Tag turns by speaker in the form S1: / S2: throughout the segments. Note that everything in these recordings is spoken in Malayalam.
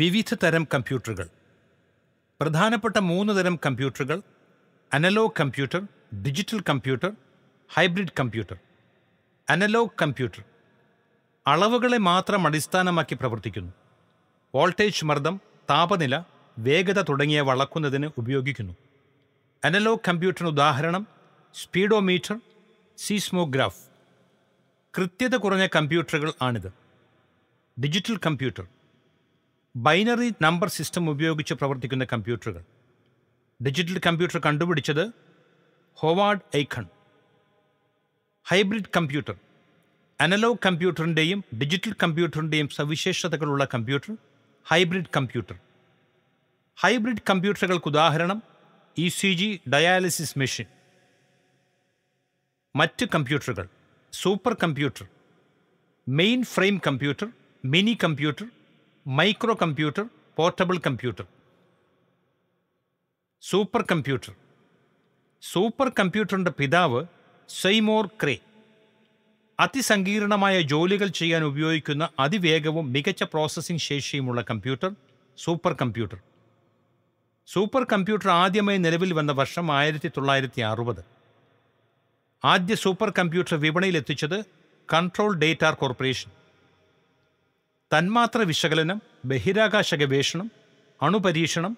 S1: വിവിധ തരം കമ്പ്യൂട്ടറുകൾ പ്രധാനപ്പെട്ട മൂന്ന് തരം കമ്പ്യൂട്ടറുകൾ analog computer digital computer hybrid computer analog computer അളവുകളെ മാത്രം അടിസ്ഥാനമാക്കി പ്രവർത്തിക്കുന്നു വോൾട്ടേജ് മർദ്ദം താപനില വേഗത തുടങ്ങിയവ അളക്കുന്നതിന് ഉപയോഗിക്കുന്നു അനലോഗ് കമ്പ്യൂട്ടറിന് ഉദാഹരണം സ്പീഡോമീറ്റർ സീസ്മോഗ്രാഫ് കൃത്യത കുറഞ്ഞ കമ്പ്യൂട്ടറുകൾ ആണിത് digital computer binary number system ഉപയോഗിച്ച് പ്രവർത്തിക്കുന്ന കമ്പ്യൂട്ടറുകൾ ഡിജിറ്റൽ കമ്പ്യൂട്ടർ കണ്ടുപിടിച്ചത് Howard Aiken hybrid computer analog കമ്പ്യൂട്ടറിൻ്റെയും ഡിജിറ്റൽ കമ്പ്യൂട്ടറിൻ്റെയും സവിശേഷതകളുള്ള കമ്പ്യൂട്ടർ ഹൈബ്രിഡ് കമ്പ്യൂട്ടർ ഹൈബ്രിഡ് കമ്പ്യൂട്ടറുകൾക്ക് ഉദാഹരണം E C G dialysis machine മറ്റ് കമ്പ്യൂട്ടറുകൾ super computer mainframe computer mini computer micro computer portable computer super computer super കമ്പ്യൂട്ടറിൻ്റെ പിതാവ് സെയ്മോർ ക്രേ അതിസങ്കീർണമായ ജോലികൾ ചെയ്യാൻ ഉപയോഗിക്കുന്ന അതിവേഗവും മികച്ച പ്രോസസ്സിംഗ് ശേഷിയുമുള്ള computer super computer super computer ആദ്യമായി നിലവിൽ വന്ന വർഷം ആയിരത്തി തൊള്ളായിരത്തി അറുപത് ആദ്യ സൂപ്പർ കമ്പ്യൂട്ടർ വിപണിയിലെത്തിച്ചത് കൺട്രോൾ ഡേറ്റാർ കോർപ്പറേഷൻ തന്മാത്ര വിശകലനം ബഹിരാകാശ ഗവേഷണം അണുപരീക്ഷണം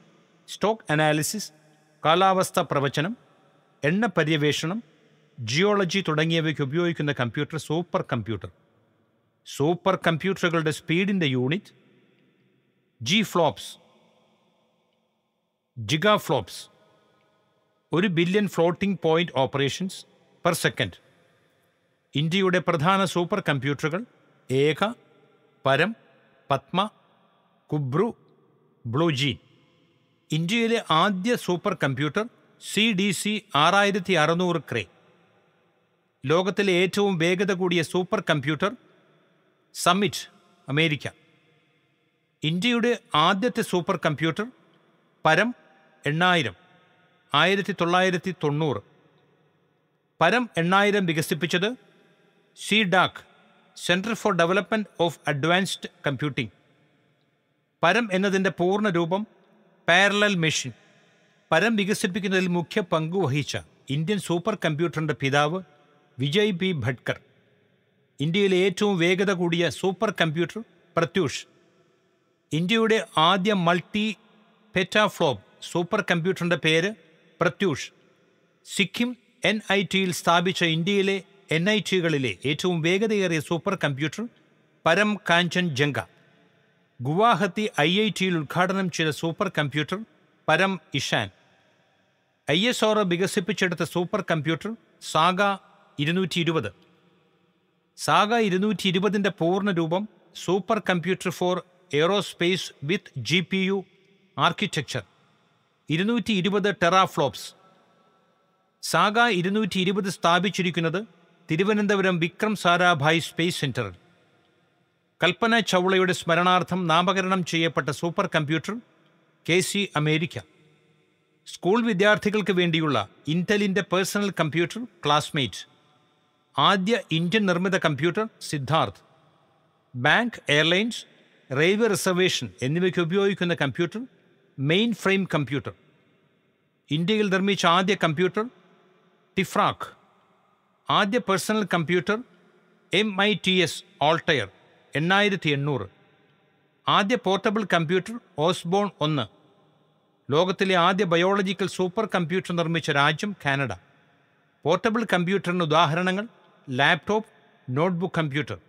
S1: സ്റ്റോക്ക് അനാലിസിസ് കാലാവസ്ഥ പ്രവചനം എണ്ണ പര്യവേഷണം ജിയോളജി തുടങ്ങിയവയ്ക്ക് ഉപയോഗിക്കുന്ന കമ്പ്യൂട്ടർ സൂപ്പർ കമ്പ്യൂട്ടർ സൂപ്പർ കമ്പ്യൂട്ടറുകളുടെ സ്പീഡിൻ്റെ unit G flops giga flops ഒരു billion floating point operations per second ഇന്ത്യയുടെ പ്രധാന സൂപ്പർ കമ്പ്യൂട്ടറുകൾ ഏക പരം പത്മ കുബ്രു ബ്ലൂജീൻ ഇന്ത്യയിലെ ആദ്യ super computer C D C ആറായിരത്തി അറുന്നൂറ് ക്രേ ലോകത്തിലെ ഏറ്റവും വേഗത കൂടിയ സൂപ്പർ കമ്പ്യൂട്ടർ സമ്മിറ്റ് അമേരിക്ക ഇന്ത്യയുടെ ആദ്യത്തെ സൂപ്പർ കമ്പ്യൂട്ടർ പരം എണ്ണായിരം ആയിരത്തി തൊള്ളായിരത്തി തൊണ്ണൂറ് പരം എണ്ണായിരം വികസിപ്പിച്ചത് C DAC Centre for Development of Advanced Computing Param എന്നതിൻ്റെ പൂർണ്ണ രൂപം പാരലൽ മെഷീൻ പരം വികസിപ്പിക്കുന്നതിൽ മുഖ്യ പങ്കു വഹിച്ച ഇന്ത്യൻ സൂപ്പർ കമ്പ്യൂട്ടറിൻ്റെ പിതാവ് വിജയ് ബി ഭട്കർ ഇന്ത്യയിലെ ഏറ്റവും വേഗത കൂടിയ സൂപ്പർ കമ്പ്യൂട്ടർ പ്രത്യൂഷ് ഇന്ത്യയുടെ ആദ്യ മൾട്ടി പെറ്റാഫ്ലോപ്പ് സൂപ്പർ കമ്പ്യൂട്ടറിൻ്റെ പേര് പ്രത്യൂഷ് സിക്കിം എൻ ഐ ടിയിൽ സ്ഥാപിച്ച ഇന്ത്യയിലെ എൻ ഐ ടികളിലെ ഏറ്റവും വേഗതയേറിയ super computer Param Kanchenjunga Guwahati I I ടിയിൽ ഉദ്ഘാടനം ചെയ്ത super computer Param Ishan I S R വികസിപ്പിച്ചെടുത്ത സൂപ്പർ കമ്പ്യൂട്ടർ സാഗ ഇരുന്നൂറ്റി ഇരുപത് സാഗ ഇരുന്നൂറ്റി ഇരുപതിൻ്റെ രൂപം super computer for aerospace with G P U architecture ഇരുന്നൂറ്റി ഇരുപത് ടെറാഫ്ലോപ്സ് സാഗ ഇരുന്നൂറ്റി ഇരുപത് സ്ഥാപിച്ചിരിക്കുന്നത് തിരുവനന്തപുരം വിക്രം സാരാഭായ് സ്പേസ് സെന്റർ കൽപ്പന ചൗളയുടെ സ്മരണാർത്ഥം നാമകരണം ചെയ്യപ്പെട്ട super computer K C America school വിദ്യാർത്ഥികൾക്ക് വേണ്ടിയുള്ള ഇൻറ്റലിൻ്റെ പേഴ്സണൽ കമ്പ്യൂട്ടർ ക്ലാസ്മേറ്റ് ആദ്യ ഇന്ത്യൻ നിർമ്മിത computer Siddharth bank airlines railway reservation എന്നിവയ്ക്ക് ഉപയോഗിക്കുന്ന കമ്പ്യൂട്ടർ മെയിൻ ഫ്രെയിം കമ്പ്യൂട്ടർ ഇന്ത്യയിൽ നിർമ്മിച്ച ആദ്യ കമ്പ്യൂട്ടർ ടിഫ്രാക്ക് ആദ്യ personal computer M I T S Altair എണ്ണായിരത്തി എണ്ണൂറ് ആദ്യ പോർട്ടബിൾ കമ്പ്യൂട്ടർ ഓസ്ബോൺ ഒന്ന് ലോകത്തിലെ ആദ്യ ബയോളജിക്കൽ സൂപ്പർ കമ്പ്യൂട്ടർ നിർമ്മിച്ച രാജ്യം കാനഡ പോർട്ടബിൾ കമ്പ്യൂട്ടറിന് ഉദാഹരണങ്ങൾ ലാപ്ടോപ്പ് നോട്ട്ബുക്ക് കമ്പ്യൂട്ടർ